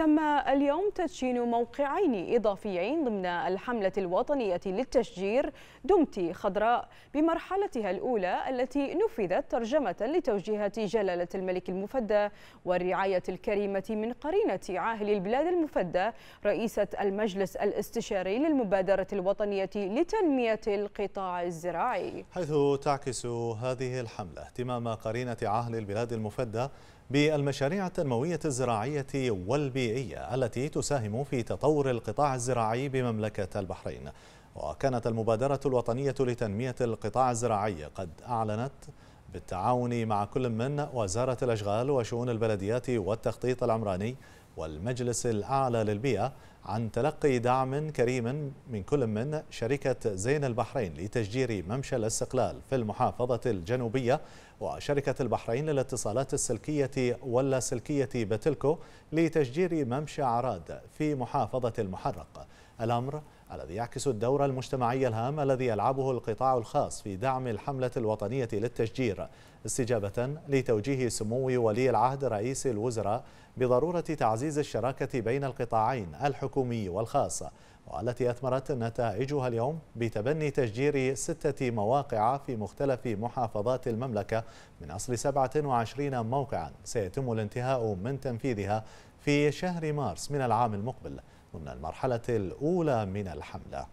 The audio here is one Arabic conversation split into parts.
تم اليوم تدشين موقعين إضافيين ضمن الحملة الوطنية للتشجير دمتي خضراء بمرحلتها الأولى التي نفذت ترجمة لتوجيهات جلالة الملك المفدى والرعاية الكريمة من قرينة عاهل البلاد المفدى رئيسة المجلس الاستشاري للمبادرة الوطنية لتنمية القطاع الزراعي حيث تعكس هذه الحملة اهتمام قرينة عاهل البلاد المفدى بالمشاريع التنموية الزراعية والبيئة البيئية التي تساهم في تطور القطاع الزراعي بمملكة البحرين وكانت المبادرة الوطنية لتنمية القطاع الزراعي قد أعلنت بالتعاون مع كل من وزارة الأشغال وشؤون البلديات والتخطيط العمراني والمجلس الأعلى للبيئة عن تلقي دعم كريم من كل من شركة زين البحرين لتشجير ممشى الاستقلال في المحافظة الجنوبية وشركة البحرين للاتصالات السلكية واللاسلكية بتلكو لتشجير ممشى عراد في محافظة المحرق الأمر الذي يعكس الدور المجتمعي الهام الذي يلعبه القطاع الخاص في دعم الحملة الوطنية للتشجير استجابة لتوجيه سمو ولي العهد رئيس الوزراء بضرورة تعزيز الشراكة بين القطاعين الحكومي والخاص والتي أثمرت نتائجها اليوم بتبني تشجير ستة مواقع في مختلف محافظات المملكة من أصل 27 موقعا سيتم الانتهاء من تنفيذها في شهر مارس من العام المقبل ضمن المرحلة الأولى من الحملة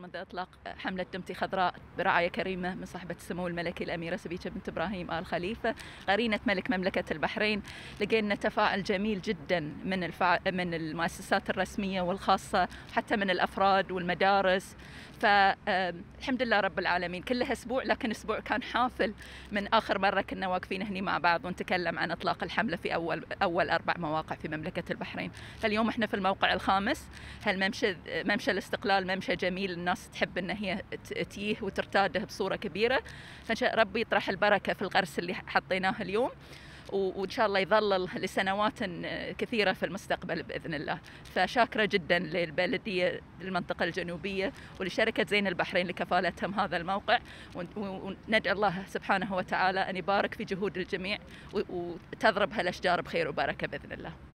منذ إطلاق حملة دمتي خضراء برعاية كريمة من صاحبة السمو الملكي الأميرة سبيشة بنت إبراهيم آل خليفة قرينة ملك مملكة البحرين لقينا تفاعل جميل جدا من الفع... من المؤسسات الرسمية والخاصة حتى من الأفراد والمدارس فالحمد لله رب العالمين كلها أسبوع لكن أسبوع كان حافل من آخر مرة كنا واقفين هني مع بعض ونتكلم عن إطلاق الحملة في أول أول أربع مواقع في مملكة البحرين فاليوم إحنا في الموقع الخامس هالممشى ممشى الاستقلال ممشى جميل الناس تحب ان هي تيه وترتاده بصوره كبيره فان ربي يطرح البركه في الغرس اللي حطيناه اليوم وان شاء الله يظل لسنوات كثيره في المستقبل باذن الله فشاكره جدا للبلديه المنطقه الجنوبيه ولشركه زين البحرين لكفالتهم هذا الموقع وندعو الله سبحانه وتعالى ان يبارك في جهود الجميع وتضرب هالاشجار بخير وبركه باذن الله